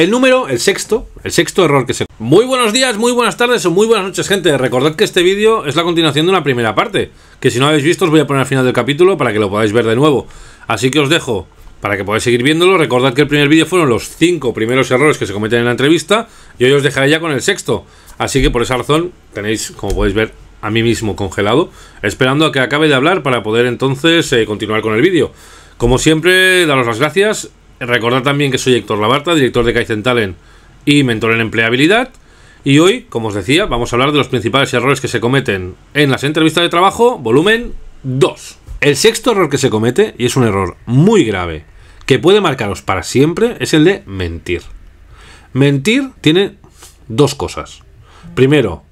El número, el sexto, el sexto error que se... Muy buenos días, muy buenas tardes o muy buenas noches, gente. Recordad que este vídeo es la continuación de una primera parte, que si no habéis visto os voy a poner al final del capítulo para que lo podáis ver de nuevo. Así que os dejo para que podáis seguir viéndolo. Recordad que el primer vídeo fueron los cinco primeros errores que se cometen en la entrevista y hoy os dejaré ya con el sexto. Así que por esa razón tenéis, como podéis ver, a mí mismo congelado, esperando a que acabe de hablar para poder entonces eh, continuar con el vídeo. Como siempre, daros las gracias Recordad también que soy Héctor Labarta, director de Kaizen Talent y mentor en empleabilidad. Y hoy, como os decía, vamos a hablar de los principales errores que se cometen en las entrevistas de trabajo, volumen 2. El sexto error que se comete, y es un error muy grave, que puede marcaros para siempre, es el de mentir. Mentir tiene dos cosas. Primero,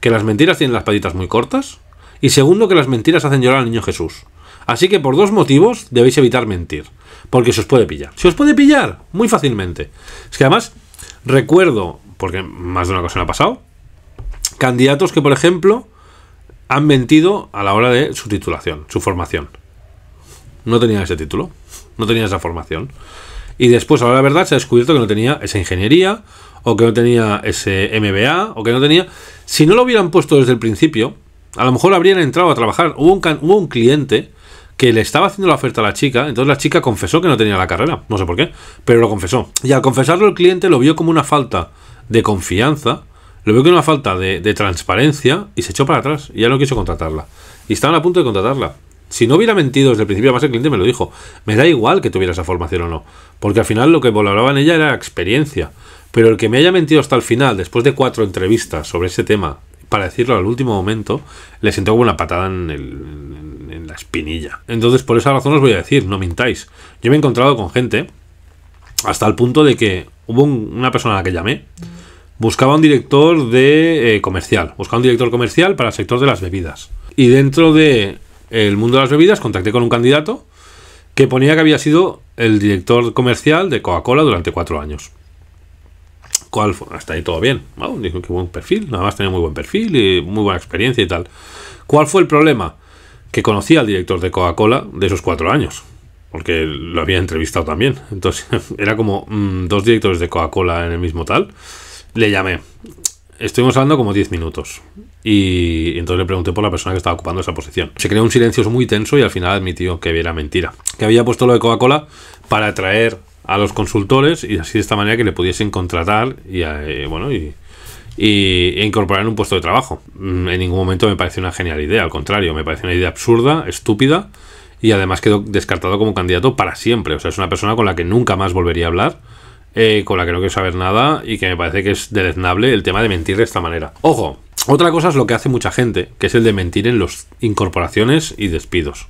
que las mentiras tienen las patitas muy cortas. Y segundo, que las mentiras hacen llorar al niño Jesús. Así que por dos motivos debéis evitar mentir porque se os puede pillar. Se os puede pillar muy fácilmente. Es que además, recuerdo, porque más de una cosa me ha pasado, candidatos que, por ejemplo, han mentido a la hora de su titulación, su formación. No tenían ese título, no tenían esa formación. Y después, a la verdad, se ha descubierto que no tenía esa ingeniería, o que no tenía ese MBA, o que no tenía... Si no lo hubieran puesto desde el principio, a lo mejor habrían entrado a trabajar. hubo un cliente que le estaba haciendo la oferta a la chica, entonces la chica confesó que no tenía la carrera, no sé por qué, pero lo confesó. Y al confesarlo el cliente lo vio como una falta de confianza, lo vio como una falta de, transparencia y se echó para atrás y ya no quiso contratarla. Y estaban a punto de contratarla. Si no hubiera mentido desde el principio, más el cliente me lo dijo, me da igual que tuviera esa formación o no, porque al final lo que en ella era experiencia. Pero el que me haya mentido hasta el final, después de cuatro entrevistas sobre ese tema, para decirlo al último momento, le sentó como una patada en el, la espinilla. Entonces, por esa razón os voy a decir, no mintáis. Yo me he encontrado con gente hasta el punto de que hubo una persona a la que llamé, buscaba un director de eh, comercial, buscaba un director comercial para el sector de las bebidas. Y dentro de el mundo de las bebidas contacté con un candidato que ponía que había sido el director comercial de Coca-Cola durante cuatro años. ¿Cuál fue? Hasta ahí todo bien. Qué que buen perfil, nada más tenía muy buen perfil y muy buena experiencia y tal. ¿Cuál fue el problema? que conocía al director de Coca-Cola de esos cuatro años, porque lo había entrevistado también. Entonces era como mm, dos directores de Coca-Cola en el mismo tal. Le llamé. Estuvimos hablando como diez minutos. Y entonces le pregunté por la persona que estaba ocupando esa posición. Se creó un silencio muy tenso y al final admitió que era mentira. Que había puesto lo de Coca-Cola para atraer a los consultores y así de esta manera que le pudiesen contratar y, eh, bueno, y, e incorporar en un puesto de trabajo. Mm, en ningún momento me parece una genial idea, al contrario, me parece una idea absurda, estúpida y además quedó descartado como candidato para siempre. O sea, es una persona con la que nunca más volvería a hablar. Eh, con la que no quiero saber nada y que me parece que es deleznable el tema de mentir de esta manera. Ojo, otra cosa es lo que hace mucha gente, que es el de mentir en las incorporaciones y despidos.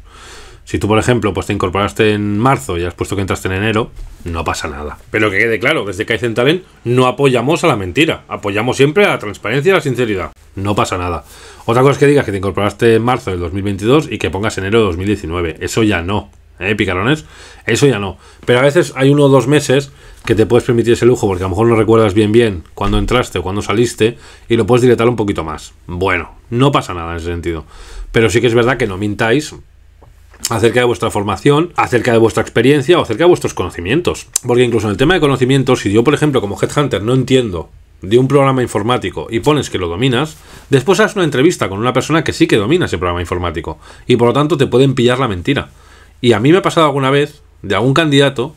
Si tú, por ejemplo, pues te incorporaste en marzo y has puesto que entraste en enero, no pasa nada. Pero que quede claro, desde Kaizen Talent no apoyamos a la mentira, apoyamos siempre a la transparencia y a la sinceridad. No pasa nada. Otra cosa es que digas que te incorporaste en marzo del 2022 y que pongas enero de 2019. Eso ya no, ¿eh, picarones? Eso ya no. Pero a veces hay uno o dos meses que te puedes permitir ese lujo porque a lo mejor no recuerdas bien bien cuando entraste o cuando saliste y lo puedes dilatar un poquito más. Bueno, no pasa nada en ese sentido. Pero sí que es verdad que no mintáis acerca de vuestra formación, acerca de vuestra experiencia o acerca de vuestros conocimientos. Porque incluso en el tema de conocimientos, si yo, por ejemplo, como Headhunter no entiendo de un programa informático y pones que lo dominas, después haz una entrevista con una persona que sí que domina ese programa informático y por lo tanto te pueden pillar la mentira. Y a mí me ha pasado alguna vez de algún candidato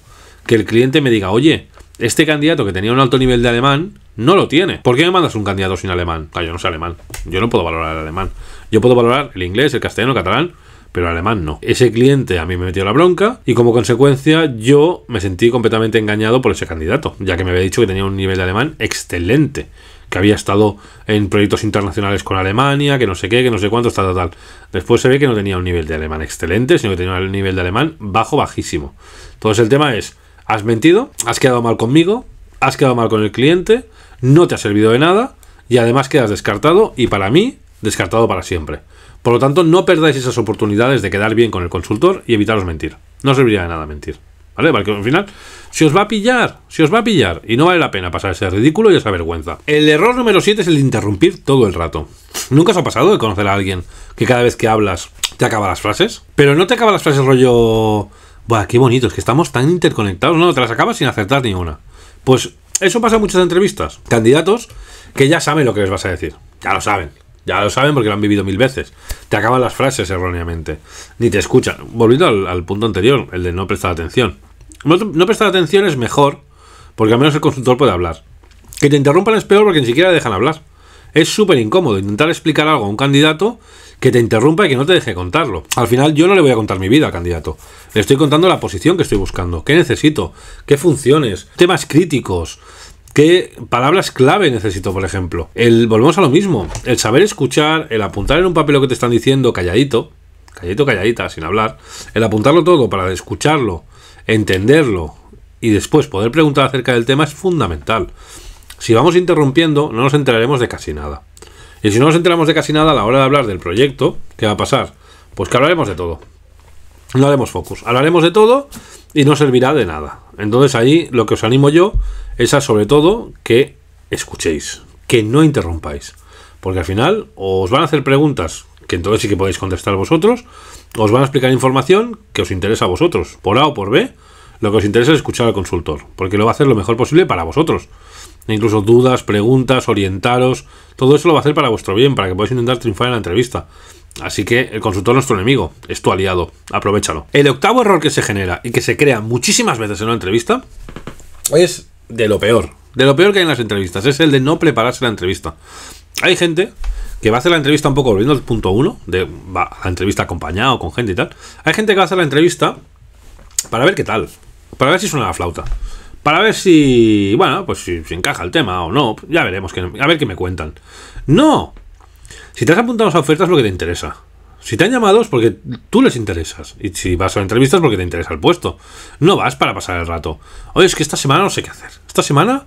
que el cliente me diga, oye, este candidato que tenía un alto nivel de alemán no lo tiene. ¿Por qué me mandas un candidato sin alemán? yo no sé alemán. Yo no puedo valorar el alemán. Yo puedo valorar el inglés, el castellano, el catalán pero alemán no. Ese cliente a mí me metió la bronca y como consecuencia yo me sentí completamente engañado por ese candidato, ya que me había dicho que tenía un nivel de alemán excelente que había estado en proyectos internacionales con Alemania, que no sé qué, que no sé cuánto, tal, tal, Después se ve que no tenía un nivel de alemán excelente, sino que tenía un nivel de alemán bajo, bajísimo. Entonces el tema es, has mentido, has quedado mal conmigo, has quedado mal con el cliente, no te ha servido de nada y además quedas descartado y para mí, descartado para siempre. Por lo tanto, no perdáis esas oportunidades de quedar bien con el consultor y evitaros mentir. No serviría de nada mentir. ¿Vale? Porque al final, si os va a pillar, si os va a pillar, y no vale la pena pasar ese ridículo y esa vergüenza. El error número 7 es el de interrumpir todo el rato. ¿Nunca os ha pasado de conocer a alguien que cada vez que hablas te acaba las frases? Pero no te acaba las frases rollo... Buah, qué bonito, es que estamos tan interconectados. No, te las acabas sin acertar ninguna. Pues eso pasa en muchas entrevistas. Candidatos que ya saben lo que les vas a decir. Ya lo saben. Ya lo saben porque lo han vivido mil veces. Te acaban las frases erróneamente. Ni te escuchan. Volviendo al, punto anterior, el de no prestar atención. No, prestar atención es mejor porque al menos el consultor puede hablar. Que te interrumpan es peor porque ni siquiera dejan hablar. Es súper incómodo intentar explicar algo a un candidato que te interrumpa y que no te deje contarlo. Al final yo no le voy a contar mi vida al candidato. Le estoy contando la posición que estoy buscando, qué necesito, qué funciones, temas críticos, ¿Qué palabras clave necesito, por ejemplo? El, volvemos a lo mismo. El saber escuchar, el apuntar en un papel lo que te están diciendo calladito, calladito, calladita, sin hablar, el apuntarlo todo para escucharlo, entenderlo y después poder preguntar acerca del tema es fundamental. Si vamos interrumpiendo, no nos enteraremos de casi nada. Y si no nos enteramos de casi nada a la hora de hablar del proyecto, ¿qué va a pasar? Pues que hablaremos de todo. No haremos focus. Hablaremos de todo y no servirá de nada. Entonces ahí lo que os animo yo es a sobre todo que escuchéis, que no interrumpáis, porque al final os van a hacer preguntas que entonces sí que podéis contestar vosotros, os van a explicar información que os interesa a vosotros, por A o por B, lo que os interesa es escuchar al consultor, porque lo va a hacer lo mejor posible para vosotros. E incluso dudas, preguntas, orientaros, todo eso lo va a hacer para vuestro bien, para que podáis intentar triunfar en la entrevista. Así que el consultor no es tu enemigo, es tu aliado. Aprovechalo. El octavo error que se genera y que se crea muchísimas veces en una entrevista es de lo peor. De lo peor que hay en las entrevistas es el de no prepararse la entrevista. Hay gente que va a hacer la entrevista un poco volviendo al punto uno, de la entrevista acompañado con gente y tal. Hay gente que va a hacer la entrevista para ver qué tal, para ver si suena la flauta, para ver si, bueno, pues si, encaja el tema o no, ya veremos, a ver qué me cuentan. No, si te has apuntado a las ofertas, lo que te interesa. Si te han llamado es porque tú les interesas. Y si vas a entrevistas es porque te interesa el puesto. No vas para pasar el rato. Oye, es que esta semana no sé qué hacer. Esta semana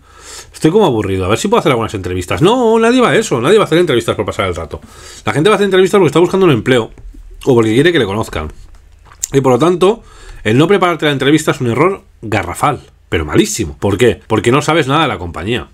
estoy como aburrido. A ver si puedo hacer algunas entrevistas. No, nadie va a eso. Nadie va a hacer entrevistas por pasar el rato. La gente va a hacer entrevistas porque está buscando un empleo. O porque quiere que le conozcan. Y por lo tanto, el no prepararte la entrevista es un error garrafal. Pero malísimo. ¿Por qué? Porque no sabes nada de la compañía.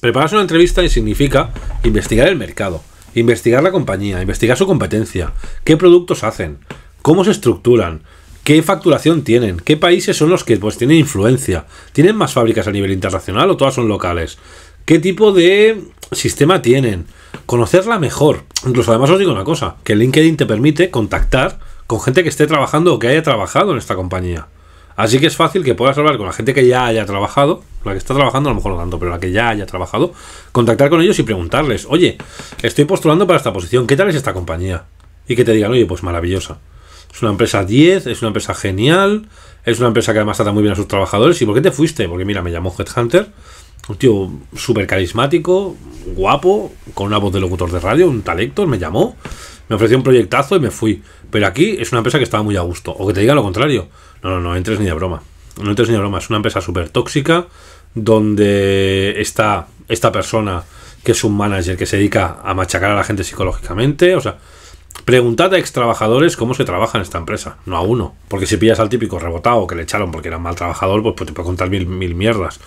Prepararse una entrevista significa investigar el mercado Investigar la compañía, investigar su competencia, qué productos hacen, cómo se estructuran, qué facturación tienen, qué países son los que pues, tienen influencia, tienen más fábricas a nivel internacional o todas son locales, qué tipo de sistema tienen, conocerla mejor. Incluso además os digo una cosa, que LinkedIn te permite contactar con gente que esté trabajando o que haya trabajado en esta compañía. Así que es fácil que puedas hablar con la gente que ya haya trabajado, la que está trabajando a lo mejor no tanto, pero la que ya haya trabajado, contactar con ellos y preguntarles, oye, estoy postulando para esta posición, ¿qué tal es esta compañía? Y que te digan, oye, pues maravillosa. Es una empresa 10, es una empresa genial, es una empresa que además trata muy bien a sus trabajadores. ¿Y por qué te fuiste? Porque mira, me llamó Headhunter, un tío súper carismático, guapo, con una voz de locutor de radio, un talento, me llamó me ofreció un proyectazo y me fui. Pero aquí es una empresa que estaba muy a gusto. O que te diga lo contrario. No, no, no entres ni de broma. No entres ni de broma. Es una empresa súper tóxica donde está esta persona que es un manager que se dedica a machacar a la gente psicológicamente. O sea, preguntad a ex trabajadores cómo se trabaja en esta empresa, no a uno. Porque si pillas al típico rebotado que le echaron porque era mal trabajador, pues, pues te puede contar mil, mil mierdas.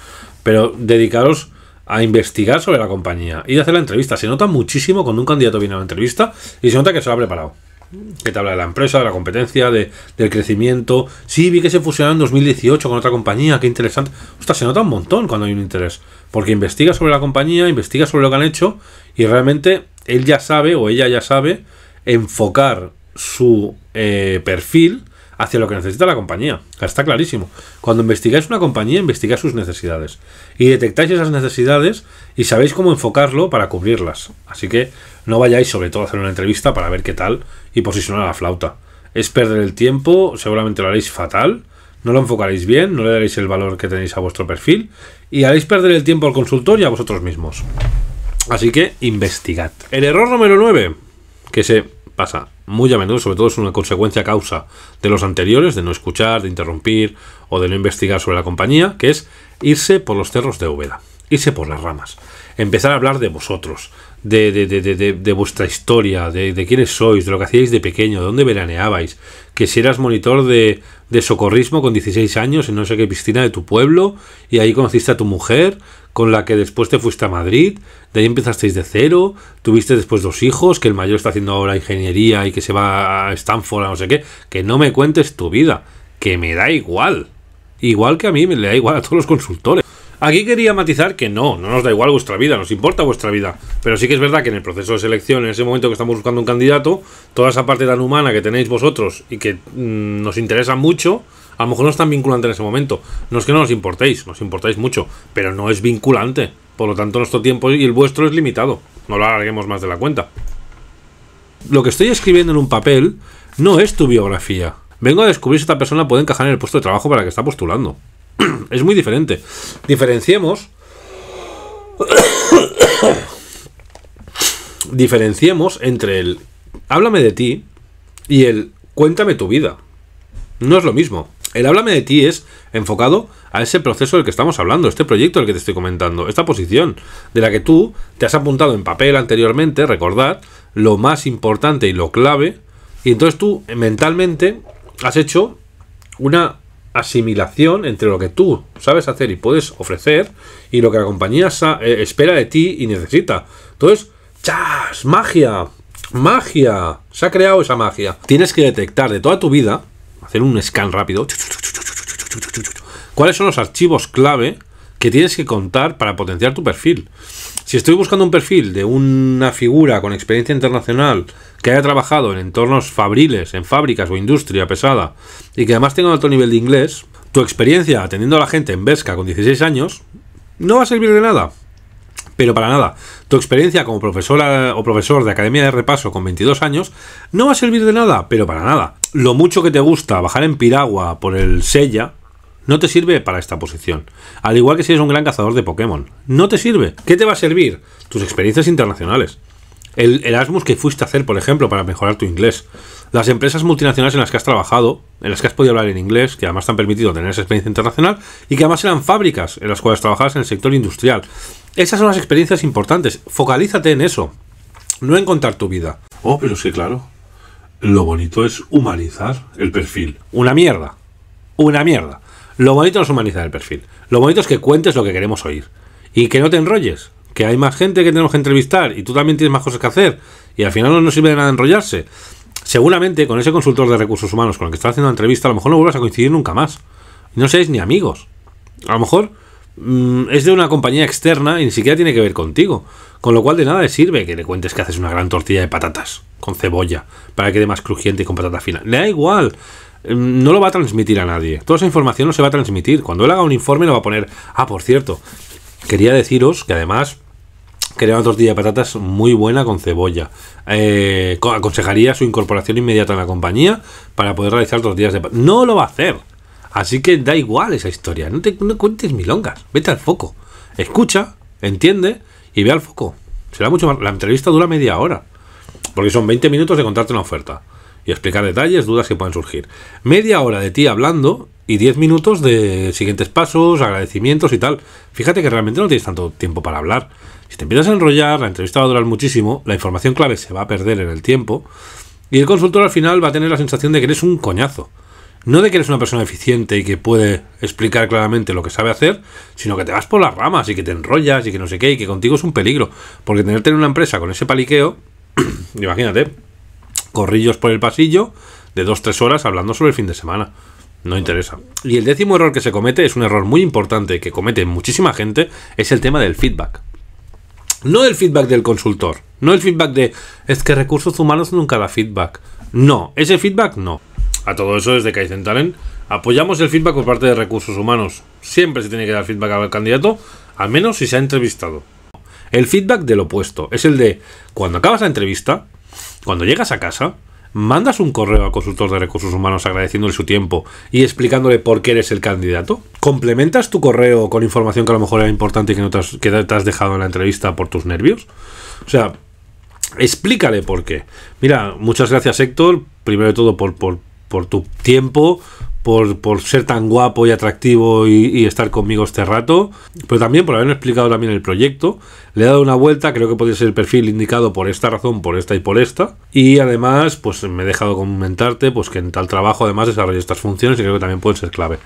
Pero dedicaros a investigar sobre la compañía y de hacer la entrevista. Se nota muchísimo cuando un candidato viene a la entrevista y se nota que se lo ha preparado. Que te habla de la empresa, de la competencia, de, del crecimiento. Sí, vi que se fusionaron en 2018 con otra compañía, qué interesante. Ostras, se nota un montón cuando hay un interés. Porque investiga sobre la compañía, investiga sobre lo que han hecho y realmente él ya sabe o ella ya sabe enfocar su eh, perfil hacia lo que necesita la compañía. Está clarísimo. Cuando investigáis una compañía, investigáis sus necesidades. Y detectáis esas necesidades y sabéis cómo enfocarlo para cubrirlas. Así que no vayáis sobre todo a hacer una entrevista para ver qué tal y posicionar la flauta. Es perder el tiempo, seguramente lo haréis fatal, no lo enfocaréis bien, no le daréis el valor que tenéis a vuestro perfil y haréis perder el tiempo al consultor y a vosotros mismos. Así que investigad. El error número 9, que se pasa muy a menudo, sobre todo es una consecuencia causa de los anteriores, de no escuchar, de interrumpir o de no investigar sobre la compañía, que es irse por los cerros de Úbeda, irse por las ramas, empezar a hablar de vosotros, de, de, de, de vuestra historia, de, quiénes sois, de lo que hacíais de pequeño, de dónde veraneabais, que si eras monitor de, de socorrismo con 16 años en no sé qué piscina de tu pueblo y ahí conociste a tu mujer con la que después te fuiste a Madrid, de ahí empezasteis de cero, tuviste después dos hijos, que el mayor está haciendo ahora ingeniería y que se va a Stanford, a no sé qué, que no me cuentes tu vida, que me da igual, igual que a mí me le da igual a todos los consultores. Aquí quería matizar que no, no nos da igual vuestra vida, nos importa vuestra vida. Pero sí que es verdad que en el proceso de selección, en ese momento que estamos buscando un candidato, toda esa parte tan humana que tenéis vosotros y que mm, nos interesa mucho, a lo mejor no es tan vinculante en ese momento. No es que no nos importéis, nos importáis mucho, pero no es vinculante. Por lo tanto, nuestro tiempo y el vuestro es limitado. No lo alarguemos más de la cuenta. Lo que estoy escribiendo en un papel no es tu biografía. Vengo a descubrir si esta persona puede encajar en el puesto de trabajo para el que está postulando. es muy diferente. Diferenciemos. diferenciemos entre el háblame de ti y el cuéntame tu vida. No es lo mismo. El háblame de ti es enfocado a ese proceso del que estamos hablando, este proyecto del que te estoy comentando, esta posición de la que tú te has apuntado en papel anteriormente, recordad lo más importante y lo clave, y entonces tú mentalmente has hecho una asimilación entre lo que tú sabes hacer y puedes ofrecer y lo que la compañía espera de ti y necesita. Entonces, ¡chas! ¡Magia! ¡Magia! Se ha creado esa magia. Tienes que detectar de toda tu vida, hacer un scan rápido, cuáles son los archivos clave que tienes que contar para potenciar tu perfil. Si estoy buscando un perfil de una figura con experiencia internacional que haya trabajado en entornos fabriles, en fábricas o industria pesada y que además tenga un alto nivel de inglés, tu experiencia atendiendo a la gente en Vesca con 16 años no va a servir de nada. Pero para nada, tu experiencia como profesora o profesor de academia de repaso con 22 años no va a servir de nada, pero para nada. Lo mucho que te gusta bajar en piragua por el Sella, no te sirve para esta posición. Al igual que si eres un gran cazador de Pokémon. No te sirve. ¿Qué te va a servir? Tus experiencias internacionales. El Erasmus que fuiste a hacer, por ejemplo, para mejorar tu inglés. Las empresas multinacionales en las que has trabajado, en las que has podido hablar en inglés, que además te han permitido tener esa experiencia internacional, y que además eran fábricas en las cuales trabajabas en el sector industrial. Esas son las experiencias importantes. Focalízate en eso. No en contar tu vida. Oh, pero sí, claro. Lo bonito es humanizar el perfil. Una mierda. Una mierda. Lo bonito es humanizar el perfil. Lo bonito es que cuentes lo que queremos oír. Y que no te enrolles. Que hay más gente que tenemos que entrevistar y tú también tienes más cosas que hacer. Y al final no nos sirve de nada enrollarse. Seguramente con ese consultor de recursos humanos con el que estás haciendo la entrevista, a lo mejor no vuelvas a coincidir nunca más. No seáis ni amigos. A lo mejor mm, es de una compañía externa y ni siquiera tiene que ver contigo. Con lo cual de nada le sirve que le cuentes que haces una gran tortilla de patatas con cebolla para que quede más crujiente y con patata fina. Le da igual. Em, no lo va a transmitir a nadie. Toda esa información no se va a transmitir. Cuando él haga un informe, lo va a poner. Ah, por cierto, quería deciros que además quería una tortilla de patatas muy buena con cebolla. Eh, aconsejaría su incorporación inmediata en la compañía para poder realizar días de patatas. No lo va a hacer. Así que da igual esa historia. No te no cuentes milongas. Vete al foco. Escucha, entiende y ve al foco. Será mucho más. La entrevista dura media hora. Porque son 20 minutos de contarte una oferta y explicar detalles, dudas que puedan surgir. Media hora de ti hablando y 10 minutos de siguientes pasos, agradecimientos y tal. Fíjate que realmente no tienes tanto tiempo para hablar. Si te empiezas a enrollar, la entrevista va a durar muchísimo, la información clave se va a perder en el tiempo y el consultor al final va a tener la sensación de que eres un coñazo. No de que eres una persona eficiente y que puede explicar claramente lo que sabe hacer, sino que te vas por las ramas y que te enrollas y que no sé qué y que contigo es un peligro. Porque tenerte en una empresa con ese paliqueo, imagínate, corrillos por el pasillo de 2-3 horas hablando sobre el fin de semana. No interesa. Y el décimo error que se comete es un error muy importante que comete muchísima gente, es el tema del feedback. No el feedback del consultor, no el feedback de es que recursos humanos nunca da feedback. No, ese feedback no. A todo eso desde Kaizen Talent apoyamos el feedback por parte de recursos humanos. Siempre se tiene que dar feedback al candidato, al menos si se ha entrevistado. El feedback del opuesto es el de cuando acabas la entrevista, cuando llegas a casa, mandas un correo al consultor de recursos humanos agradeciéndole su tiempo y explicándole por qué eres el candidato. Complementas tu correo con información que a lo mejor era importante y que, no te has, dejado en la entrevista por tus nervios. O sea, explícale por qué. Mira, muchas gracias Héctor, primero de todo por, por, por tu tiempo, por, ser tan guapo y atractivo y, estar conmigo este rato, pero también por haberme explicado también el proyecto. Le he dado una vuelta, creo que podría ser el perfil indicado por esta razón, por esta y por esta. Y además, pues me he dejado comentarte pues que en tal trabajo además desarrollé estas funciones y creo que también pueden ser clave.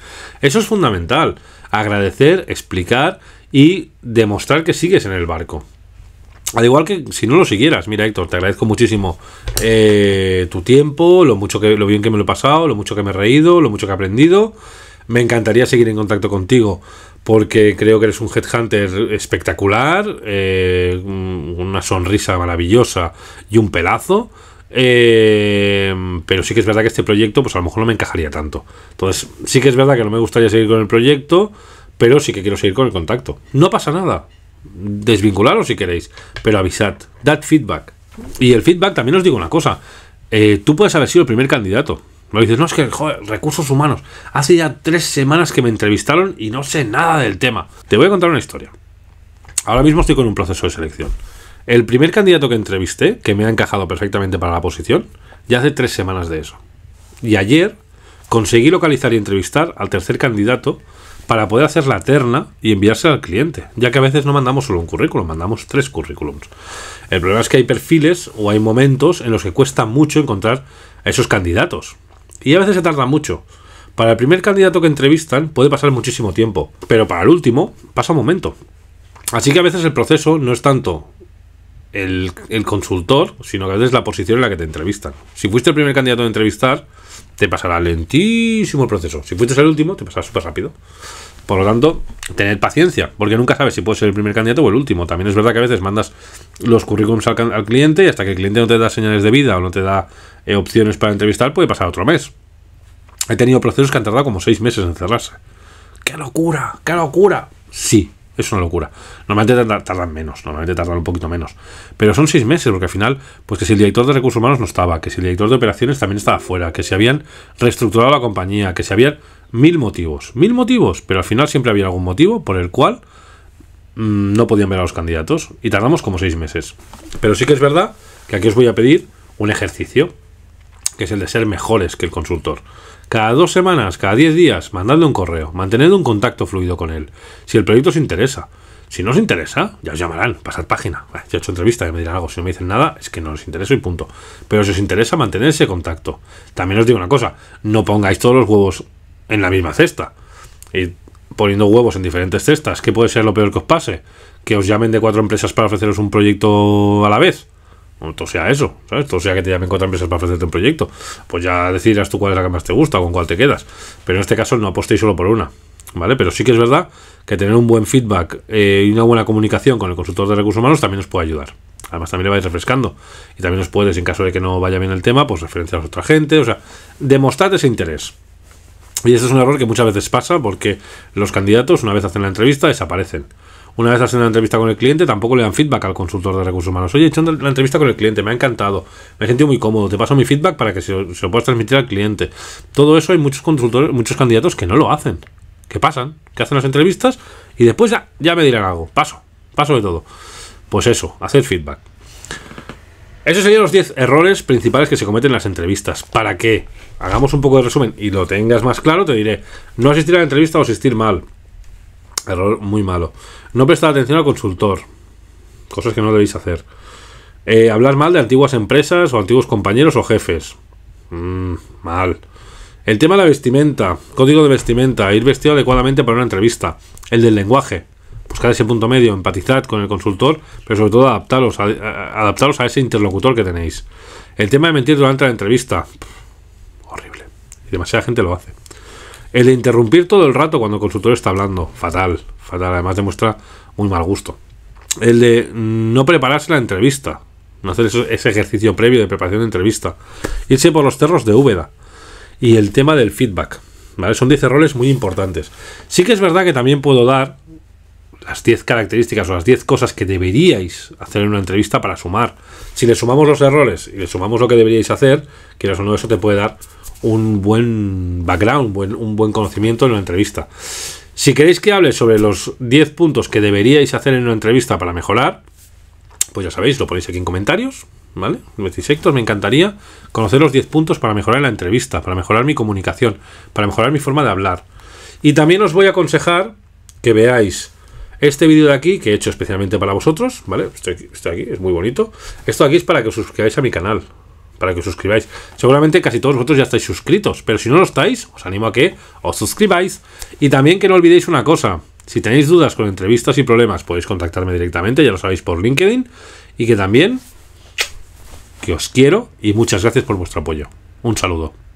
Eso es fundamental, agradecer, explicar y demostrar que sigues en el barco. Al igual que si no lo siguieras, mira Héctor, te agradezco muchísimo eh, tu tiempo, lo mucho que, lo bien que me lo he pasado, lo mucho que me he reído, lo mucho que he aprendido. Me encantaría seguir en contacto contigo porque creo que eres un headhunter espectacular, eh, una sonrisa maravillosa y un pelazo. Eh, pero sí que es verdad que este proyecto, pues a lo mejor no me encajaría tanto. Entonces, sí que es verdad que no me gustaría seguir con el proyecto, pero sí que quiero seguir con el contacto. No pasa nada, desvincularos si queréis, pero avisad, dad feedback. Y el feedback también os digo una cosa, eh, tú puedes haber sido el primer candidato. Me dices, no, es que, recursos humanos. Hace ya tres semanas que me entrevistaron y no sé nada del tema. Te voy a contar una historia. Ahora mismo estoy con un proceso de selección. El primer candidato que entrevisté, que me ha encajado perfectamente para la posición, ya hace tres semanas de eso. Y ayer conseguí localizar y entrevistar al tercer candidato para poder hacer la terna y enviarse al cliente, ya que a veces no mandamos solo un currículum, mandamos tres currículums. El problema es que hay perfiles o hay momentos en los que cuesta mucho encontrar a esos candidatos. Y a veces se tarda mucho. Para el primer candidato que entrevistan puede pasar muchísimo tiempo, pero para el último pasa un momento. Así que a veces el proceso no es tanto el, el consultor, sino que a veces la posición en la que te entrevistan. Si fuiste el primer candidato a entrevistar, te pasará lentísimo el proceso. Si fuiste el último, te pasará súper rápido. Por lo tanto, tened paciencia, porque nunca sabes si puedes ser el primer candidato o el último. También es verdad que a veces mandas los currículums al, cliente y hasta que el cliente no te da señales de vida o no te da eh, opciones para entrevistar, puede pasar otro mes. He tenido procesos que han tardado como seis meses en cerrarse. ¡Qué locura! ¡Qué locura! Sí, es una locura. Normalmente tardan menos, normalmente tardan un poquito menos. Pero son seis meses, porque al final, pues que si el director de recursos humanos no estaba, que si el director de operaciones también estaba fuera, que se habían reestructurado la compañía, que se si habían mil motivos, mil motivos, pero al final siempre había algún motivo por el cual mm, no podían ver a los candidatos. Y tardamos como seis meses. Pero sí que es verdad que aquí os voy a pedir un ejercicio, que es el de ser mejores que el consultor. Cada dos semanas, cada diez días, mandadle un correo, mantened un contacto fluido con él, si el proyecto os interesa. Si no os interesa, ya os llamarán, pasar página. he hecho entrevista, y me dirán algo. Si no me dicen nada, es que no os interesa y punto. Pero si os interesa, mantener ese contacto. También os digo una cosa, no pongáis todos los huevos en la misma cesta. Y poniendo huevos en diferentes cestas, ¿qué puede ser lo peor que os pase? Que os llamen de cuatro empresas para ofreceros un proyecto a la vez todo sea eso, ¿sabes? Todo sea que te llamen cuatro empresas para ofrecerte un proyecto. Pues ya decidirás tú cuál es la que más te gusta o con cuál te quedas. Pero en este caso no apostéis solo por una, ¿vale? Pero sí que es verdad que tener un buen feedback eh, y una buena comunicación con el consultor de recursos humanos también os puede ayudar. Además, también le vais refrescando. Y también os puedes, en caso de que no vaya bien el tema, pues referenciar a otra gente. O sea, demostrar ese interés. Y ese es un error que muchas veces pasa porque los candidatos, una vez hacen la entrevista, desaparecen. Una vez hacen la entrevista con el cliente, tampoco le dan feedback al consultor de recursos humanos. Oye, he hecho la entrevista con el cliente, me ha encantado, me he sentido muy cómodo, te paso mi feedback para que se, lo puedas transmitir al cliente. Todo eso hay muchos consultores, muchos candidatos que no lo hacen, que pasan, que hacen las entrevistas y después ya, ya me dirán algo. Paso, paso de todo. Pues eso, hacer feedback. Esos serían los 10 errores principales que se cometen en las entrevistas. Para que hagamos un poco de resumen y lo tengas más claro, te diré no asistir a la entrevista o asistir mal. Error muy malo. No prestar atención al consultor. Cosas que no debéis hacer. Eh, hablar mal de antiguas empresas o antiguos compañeros o jefes. Mm, mal. El tema de la vestimenta, código de vestimenta, ir vestido adecuadamente para una entrevista. El del lenguaje. Buscar ese punto medio, empatizad con el consultor, pero sobre todo adaptaros a, adaptaros a ese interlocutor que tenéis. El tema de mentir durante la entrevista. horrible. Y demasiada gente lo hace. El de interrumpir todo el rato cuando el consultorio está hablando. Fatal, fatal. Además demuestra muy mal gusto. El de no prepararse la entrevista. No hacer ese ejercicio previo de preparación de entrevista. Irse por los cerros de Úbeda. Y el tema del feedback. ¿Vale? Son 10 errores muy importantes. Sí que es verdad que también puedo dar las 10 características o las 10 cosas que deberíais hacer en una entrevista para sumar. Si le sumamos los errores y le sumamos lo que deberíais hacer, quieras o no, eso te puede dar un buen background, un buen, conocimiento en una entrevista. Si queréis que hable sobre los 10 puntos que deberíais hacer en una entrevista para mejorar, pues ya sabéis, lo ponéis aquí en comentarios, ¿vale? Me decís, me encantaría conocer los 10 puntos para mejorar la entrevista, para mejorar mi comunicación, para mejorar mi forma de hablar. Y también os voy a aconsejar que veáis este vídeo de aquí, que he hecho especialmente para vosotros, ¿vale? Estoy aquí, aquí, es muy bonito. Esto aquí es para que os suscribáis a mi canal, para que os suscribáis. Seguramente casi todos vosotros ya estáis suscritos, pero si no lo estáis, os animo a que os suscribáis. Y también que no olvidéis una cosa, si tenéis dudas con entrevistas y problemas, podéis contactarme directamente, ya lo sabéis por LinkedIn. Y que también, que os quiero y muchas gracias por vuestro apoyo. Un saludo.